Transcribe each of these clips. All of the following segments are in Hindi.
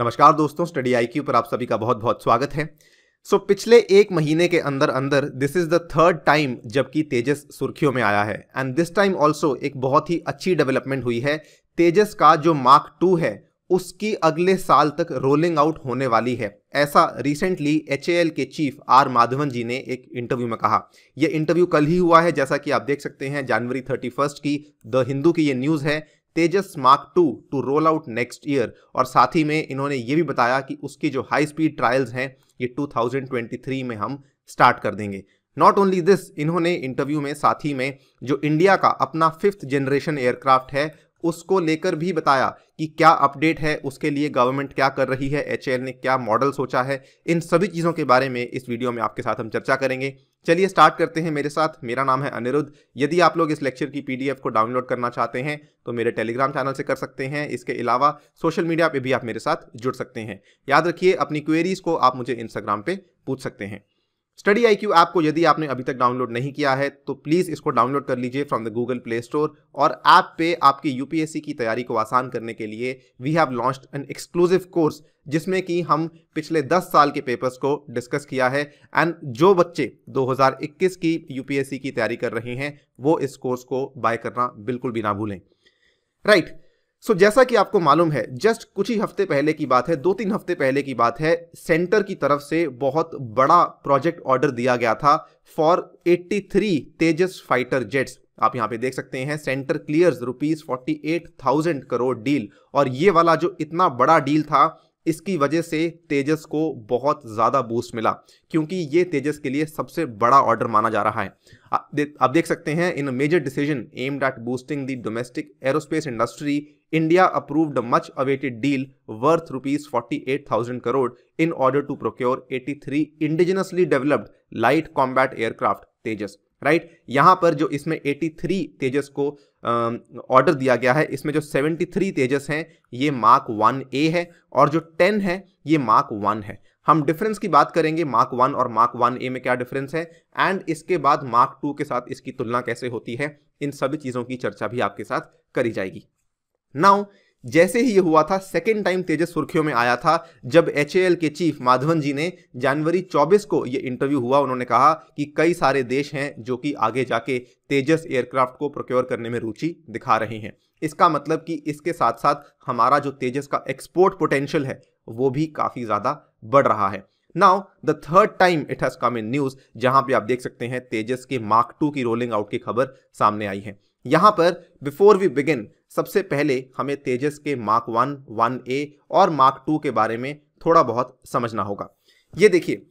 नमस्कार दोस्तों स्टडी आई पर आप सभी का बहुत बहुत स्वागत है सो so, पिछले एक महीने के अंदर अंदर this is the third time जबकि तेजस सुर्खियों में आया है एंड दिस टाइम ऑल्सो एक बहुत ही अच्छी डेवलपमेंट हुई है तेजस का जो मार्क टू है उसकी अगले साल तक रोलिंग आउट होने वाली है ऐसा recently H K chief R Madhavan ji ने एक इंटरव्यू में कहा यह इंटरव्यू कल ही हुआ है जैसा कि आप देख सकते हैं जनवरी फर्स्ट की द हिंदू की ये न्यूज़ है Tejas mark two to roll out next year और साथ ही में इन्होंने ये भी बताया कि उसकी जो हाई स्पीड ट्रायल्स हैं ये 2023 में हम स्टार्ट कर देंगे नॉट ओनली दिस इन्होंने इंटरव्यू में साथ ही में जो इंडिया का अपना फिफ्थ जनरेशन एयरक्राफ्ट है उसको लेकर भी बताया कि क्या अपडेट है उसके लिए गवर्नमेंट क्या कर रही है एच ने क्या मॉडल सोचा है इन सभी चीज़ों के बारे में इस वीडियो में आपके साथ हम चर्चा करेंगे चलिए स्टार्ट करते हैं मेरे साथ मेरा नाम है अनिरुद्ध यदि आप लोग इस लेक्चर की पीडीएफ को डाउनलोड करना चाहते हैं तो मेरे टेलीग्राम चैनल से कर सकते हैं इसके अलावा सोशल मीडिया पर भी आप मेरे साथ जुड़ सकते हैं याद रखिए अपनी क्वेरीज़ को आप मुझे इंस्टाग्राम पर पूछ सकते हैं स्टडी आई क्यू ऐप को यदि आपने अभी तक डाउनलोड नहीं किया है तो प्लीज़ इसको डाउनलोड कर लीजिए from the Google Play store और ऐप पे आपकी यूपीएससी की तैयारी को आसान करने के लिए we have launch an exclusive course जिसमें कि हम पिछले 10 साल के पेपर्स को डिस्कस किया है एंड जो बच्चे 2021 की यूपीएससी की तैयारी कर रहे हैं वो इस कोर्स को बाय करना बिल्कुल भी ना भूलें राइट right. सो जैसा कि आपको मालूम है जस्ट कुछ ही हफ्ते पहले की बात है दो तीन हफ्ते पहले की बात है सेंटर की तरफ से बहुत बड़ा प्रोजेक्ट ऑर्डर दिया गया था फॉर 83 तेजस फाइटर जेट्स आप यहां पे देख सकते हैं centre clears rupees forty eight thousand crore deal और ये वाला जो इतना बड़ा डील था इसकी वजह से तेजस को बहुत ज़्यादा बूस्ट मिला क्योंकि ये तेजस के लिए सबसे बड़ा ऑर्डर माना जा रहा है आप देख सकते हैं in major decision aimed at boosting the domestic aerospace industry India approved much awaited deal worth rupees forty eight thousand crore in order to procure eighty three indigenously developed light combat aircraft Tejas right यहां यहाँ पर जो इसमें 83 तेजस को ऑर्डर दिया गया है इसमें जो 73 तेजस हैं ये मार्क वन ए है और जो 10 है ये मार्क वन है हम डिफरेंस की बात करेंगे मार्क वन और मार्क वन ए में क्या डिफरेंस है एंड इसके बाद मार्क टू के साथ इसकी तुलना कैसे होती है इन सभी चीज़ों की चर्चा भी आपके साथ करी जाएगी नाउ जैसे ही ये हुआ था सेकेंड टाइम तेजस सुर्खियों में आया था जब H K chief Madhavan ji ने जनवरी 24 को ये इंटरव्यू हुआ उन्होंने कहा कि कई सारे देश हैं जो कि आगे जाके तेजस एयरक्राफ्ट को प्रोक्योर करने में रुचि दिखा रहे हैं इसका मतलब कि इसके साथ साथ हमारा जो तेजस का एक्सपोर्ट पोटेंशियल है वो भी काफ़ी ज़्यादा बढ़ रहा है now the third time it has come in news जहां पे आप देख सकते हैं तेजस के मार्क टू की रोलिंग आउट की खबर सामने आई है यहां पर बिफोर वी बिगिन सबसे पहले हमें तेजस के मार्क वन वन ए और मार्क टू के बारे में थोड़ा बहुत समझना होगा ये देखिए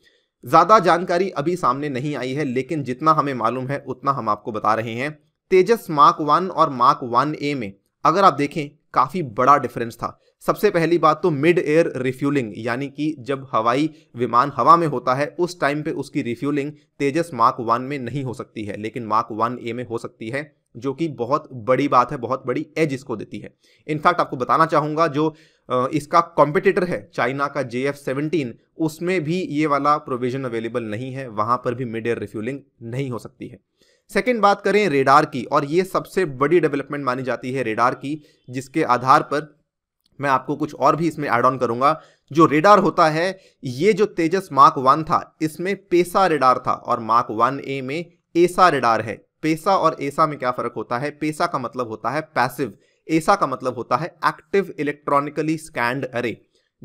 ज़्यादा जानकारी अभी सामने नहीं आई है लेकिन जितना हमें मालूम है उतना हम आपको बता रहे हैं तेजस मार्क वन और मार्क वन ए में अगर आप देखें काफ़ी बड़ा डिफरेंस था सबसे पहली बात तो मिड एयर रिफ्यूलिंग यानी कि जब हवाई विमान हवा में होता है उस टाइम पे उसकी रिफ्यूलिंग तेजस मार्क वन में नहीं हो सकती है लेकिन मार्क वन ए में हो सकती है जो कि बहुत बड़ी बात है बहुत बड़ी एज इसको देती है इनफैक्ट आपको बताना चाहूँगा जो इसका कॉम्पिटिटर है चाइना का जे एफ सेवनटीन उसमें भी ये वाला प्रोविज़न अवेलेबल नहीं है वहाँ पर भी मिड एयर रिफ्यूलिंग नहीं हो सकती है सेकेंड बात करें रेडार की और ये सबसे बड़ी डेवलपमेंट मानी जाती है रेडार की जिसके आधार पर मैं आपको कुछ और भी इसमें ऐड ऑन करूंगा जो रेडार होता है ये जो तेजस मार्क वन था इसमें पेसा रेडार था और मार्क वन ए में एसा रेडार है पेशा और ऐसा में क्या फ़र्क होता है पेशा का मतलब होता है पैसिव ऐसा का मतलब होता है एक्टिव इलेक्ट्रॉनिकली स्कैंड अरे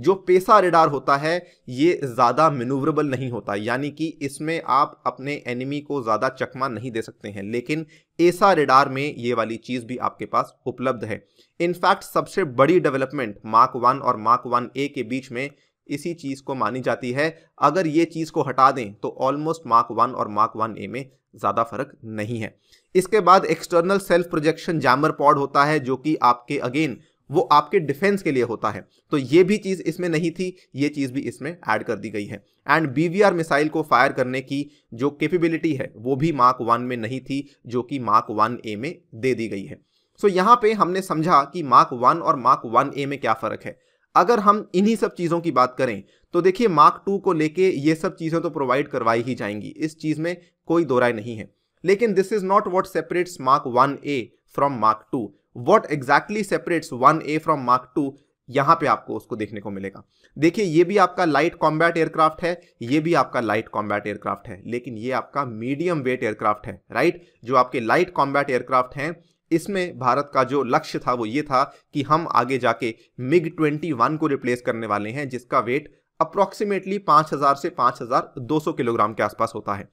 जो पेशा रेडार होता है ये ज़्यादा मिनूवरेबल नहीं होता यानी कि इसमें आप अपने एनिमी को ज़्यादा चकमा नहीं दे सकते हैं लेकिन ऐसा रेडार में ये वाली चीज़ भी आपके पास उपलब्ध है इनफैक्ट सबसे बड़ी डेवलपमेंट मार्क वन और मार्क वन ए के बीच में इसी चीज़ को मानी जाती है अगर ये चीज़ को हटा दें तो ऑलमोस्ट मार्क वन और मार्क वन ए में ज़्यादा फर्क नहीं है इसके बाद external self protection jammer pod होता है जो कि आपके अगेन वो आपके डिफेंस के लिए होता है तो ये भी चीज़ इसमें नहीं थी ये चीज़ भी इसमें ऐड कर दी गई है एंड बी मिसाइल को फायर करने की जो कैपेबिलिटी है वो भी मार्क वन में नहीं थी जो कि मार्क वन ए में दे दी गई है सो so, यहां पे हमने समझा कि मार्क वन और मार्क वन ए में क्या फ़र्क है अगर हम इन्हीं सब चीज़ों की बात करें तो देखिए मार्क टू को लेके ये सब चीज़ें तो प्रोवाइड करवाई ही जाएंगी इस चीज़ में कोई दो राय नहीं है लेकिन this is not what separates mark one A from mark two what exactly separates one A from mark two यहाँ पे आपको उसको देखने को मिलेगा देखिए ये भी आपका लाइट कॉम्बैट एयरक्राफ्ट है ये भी आपका लाइट कॉम्बैट एयरक्राफ्ट है लेकिन ये आपका मीडियम वेट एयरक्राफ्ट है राइट जो आपके लाइट कॉम्बैट एयरक्राफ्ट हैं इसमें भारत का जो लक्ष्य था वो ये था कि हम आगे जाके मिग ट्वेंटी वन को रिप्लेस करने वाले हैं जिसका वेट अप्रॉक्सीमेटली 5000 से 5200 किलोग्राम के आसपास होता है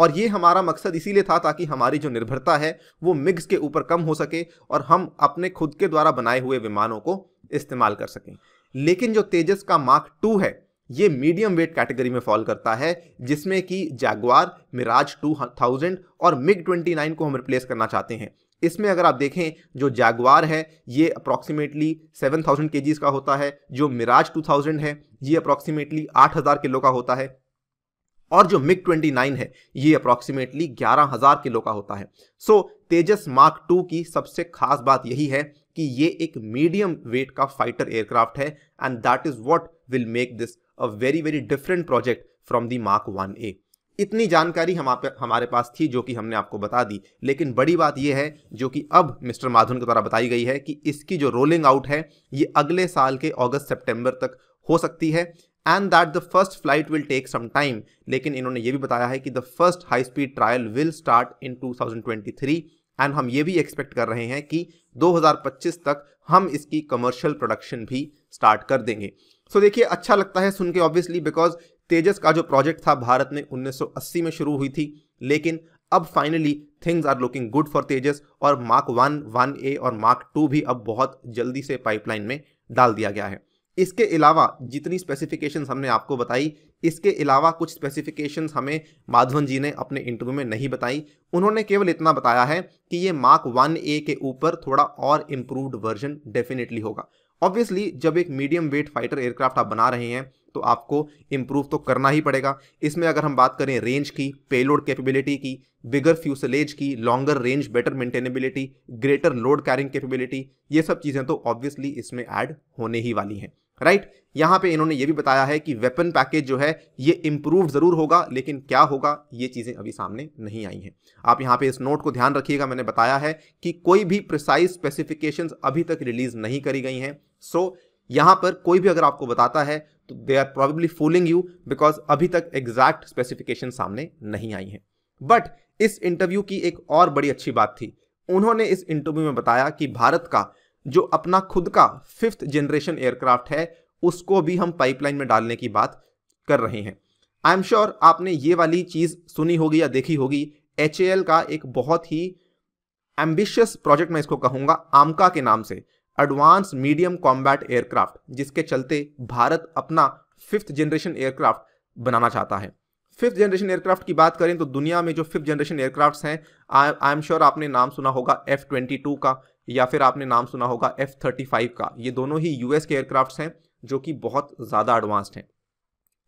और ये हमारा मकसद इसीलिए था ताकि हमारी जो निर्भरता है वो मिग्स के ऊपर कम हो सके और हम अपने खुद के द्वारा बनाए हुए विमानों को इस्तेमाल कर सकें लेकिन जो तेजस का मार्क टू है ये मीडियम वेट कैटेगरी में फॉल करता है जिसमें कि जैगवार मिराज 2000 और मिग 29 को हम रिप्लेस करना चाहते हैं इसमें अगर आप देखें जो जागवार है ये अप्रॉक्सीमेटली 7000 थाउजेंड के का होता है जो मिराज 2000 है ये अप्रॉक्सीमेटली 8000 किलो का होता है और जो मिग 29 है ये अप्रॉक्सीमेटली 11000 किलो का होता है सो तेजस मार्क टू की सबसे खास बात यही है कि ये एक मीडियम वेट का फाइटर एयरक्राफ्ट है and that is what will make this a very very different project from the mark one A इतनी जानकारी हम आप हमारे पास थी जो कि हमने आपको बता दी लेकिन बड़ी बात यह है जो कि अब मिस्टर माधुन के द्वारा बताई गई है कि इसकी जो रोलिंग आउट है ये अगले साल के अगस्त सेप्टेम्बर तक हो सकती है and that the first flight will take some time लेकिन इन्होंने ये भी बताया है कि the first high speed trial will start in 2023 and हम ये भी एक्सपेक्ट कर रहे हैं कि 2025 तक हम इसकी कमर्शियल प्रोडक्शन भी स्टार्ट कर देंगे सो so, देखिए अच्छा लगता है सुन के ऑब्वियसली बिकॉज तेजस का जो प्रोजेक्ट था भारत में 1980 में शुरू हुई थी लेकिन अब finally things are looking good for Tejas और मार्क वन वन ए और मार्क टू भी अब बहुत जल्दी से पाइपलाइन में डाल दिया गया है इसके अलावा जितनी स्पेसिफिकेशंस हमने आपको बताई इसके अलावा कुछ स्पेसिफिकेशंस हमें माधवन जी ने अपने इंटरव्यू में नहीं बताई उन्होंने केवल इतना बताया है कि ये मार्क वन ए के ऊपर थोड़ा और इम्प्रूव्ड वर्जन डेफिनेटली होगा ऑब्वियसली जब एक मीडियम वेट फाइटर एयरक्राफ्ट आप बना रहे हैं तो आपको इम्प्रूव तो करना ही पड़ेगा इसमें अगर हम बात करें रेंज की पेलोड कैपेबिलिटी की बिगर फ्यूसलेज की longer range better maintainability greater load carrying capability ये सब चीज़ें तो ऑब्वियसली इसमें ऐड होने ही वाली हैं राइट right? यहाँ पे इन्होंने ये भी बताया है कि वेपन पैकेज जो है ये इम्प्रूव ज़रूर होगा लेकिन क्या होगा ये चीज़ें अभी सामने नहीं आई हैं आप यहाँ पे इस नोट को ध्यान रखिएगा मैंने बताया है कि कोई भी प्रिसाइज स्पेसिफिकेशंस अभी तक रिलीज़ नहीं करी गई हैं सो so, यहां पर कोई भी अगर आपको बताता है तो they are probably fooling you because अभी तक एग्जैक्ट स्पेसिफिकेशन सामने नहीं आई है बट इस इंटरव्यू की एक और बड़ी अच्छी बात थी उन्होंने इस इंटरव्यू में बताया कि भारत का जो अपना खुद का फिफ्थ जनरेशन एयरक्राफ्ट है उसको भी हम पाइपलाइन में डालने की बात कर रहे हैं आई एम श्योर आपने ये वाली चीज़ सुनी होगी या देखी होगी एच का एक बहुत ही एम्बिशियस प्रोजेक्ट मैं इसको कहूँगा आमका के नाम से एडवांस मीडियम कॉम्बैट एयरक्राफ्ट जिसके चलते भारत अपना फिफ्थ जनरेशन एयरक्राफ्ट बनाना चाहता है फिफ्थ जनरेशन एयरक्राफ्ट की बात करें तो दुनिया में जो फिफ्थ जनरेशन एयरक्राफ्ट हैं आई एम श्योर आपने नाम सुना होगा एफ ट्वेंटी टू का या फिर आपने नाम सुना होगा एफ थर्टी फाइव का ये दोनों ही यूएस के एयरक्राफ्ट हैं जो कि बहुत ज़्यादा एडवांस्ड हैं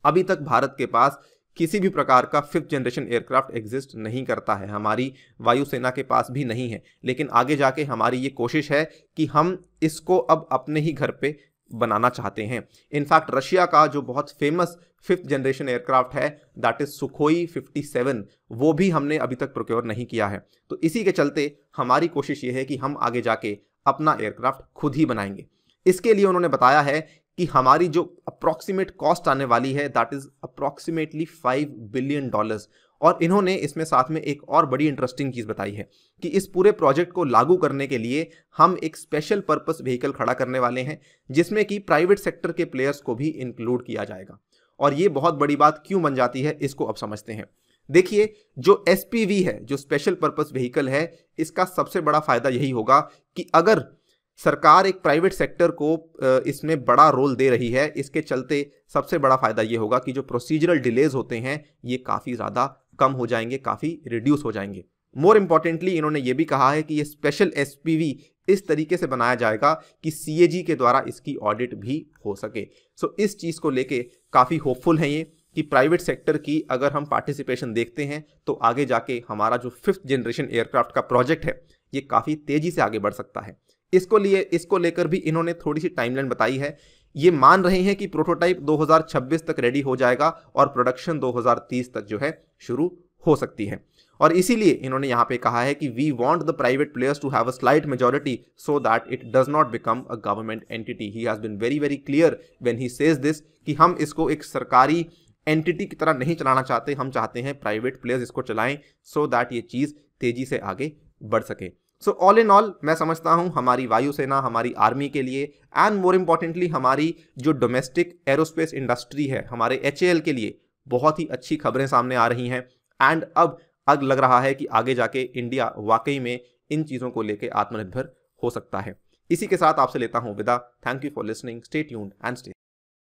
अभी तक भारत के पास किसी भी प्रकार का फिफ्थ जनरेशन एयरक्राफ्ट एग्जिस्ट नहीं करता है हमारी वायुसेना के पास भी नहीं है लेकिन आगे जाके हमारी ये कोशिश है कि हम इसको अब अपने ही घर पे बनाना चाहते हैं इनफैक्ट रशिया का जो बहुत फेमस फिफ्थ जनरेशन एयरक्राफ्ट है दैट इज़ सुखोई 57 वो भी हमने अभी तक प्रोक्योर नहीं किया है तो इसी के चलते हमारी कोशिश ये है कि हम आगे जाके अपना एयरक्राफ्ट खुद ही बनाएंगे इसके लिए उन्होंने बताया है कि हमारी जो अप्रॉक्सीमेट कॉस्ट आने वाली है that is approximately five billion dollars और इन्होंने इसमें साथ में एक और बड़ी इंटरेस्टिंग चीज़ बताई है कि इस पूरे प्रोजेक्ट को लागू करने के लिए हम एक स्पेशल पर्पस व्हीकल खड़ा करने वाले हैं जिसमें कि प्राइवेट सेक्टर के प्लेयर्स को भी इंक्लूड किया जाएगा और ये बहुत बड़ी बात क्यों बन जाती है इसको अब समझते हैं देखिए जो एस है जो स्पेशल पर्पस व्हीकल है इसका सबसे बड़ा फायदा यही होगा कि अगर सरकार एक प्राइवेट सेक्टर को इसमें बड़ा रोल दे रही है इसके चलते सबसे बड़ा फ़ायदा ये होगा कि जो प्रोसीजरल डिलेज होते हैं ये काफ़ी ज़्यादा कम हो जाएंगे काफ़ी रिड्यूस हो जाएंगे मोर इम्पॉर्टेंटली इन्होंने ये भी कहा है कि ये स्पेशल एस इस तरीके से बनाया जाएगा कि सी के द्वारा इसकी ऑडिट भी हो सके सो इस चीज़ को लेके काफ़ी होपफुल हैं ये कि प्राइवेट सेक्टर की अगर हम पार्टिसिपेशन देखते हैं तो आगे जाके हमारा जो फिफ्थ जनरेशन एयरक्राफ्ट का प्रोजेक्ट है ये काफ़ी तेज़ी से आगे बढ़ सकता है इसको लिए इसको लेकर भी इन्होंने थोड़ी सी टाइमलाइन बताई है ये मान रहे हैं कि प्रोटोटाइप 2026 तक रेडी हो जाएगा और प्रोडक्शन 2030 तक जो है शुरू हो सकती है और इसीलिए इन्होंने यहाँ पे कहा है कि we want the private players to have a slight majority so that it does not become a government entity he has been very very clear when he says this कि हम इसको एक सरकारी एंटिटी की तरह नहीं चलाना चाहते हम चाहते हैं प्राइवेट प्लेयर्स इसको चलाएं सो so दैट ये चीज़ तेजी से आगे बढ़ सके सो ऑल इन ऑल मैं समझता हूँ हमारी वायुसेना हमारी आर्मी के लिए एंड मोर इम्पॉर्टेंटली हमारी जो डोमेस्टिक एरोस्पेस इंडस्ट्री है हमारे एच के लिए बहुत ही अच्छी खबरें सामने आ रही हैं एंड अब अग लग रहा है कि आगे जाके इंडिया वाकई में इन चीज़ों को लेके आत्मनिर्भर हो सकता है इसी के साथ आपसे लेता हूँ विदा thank you for listening stay tuned and stay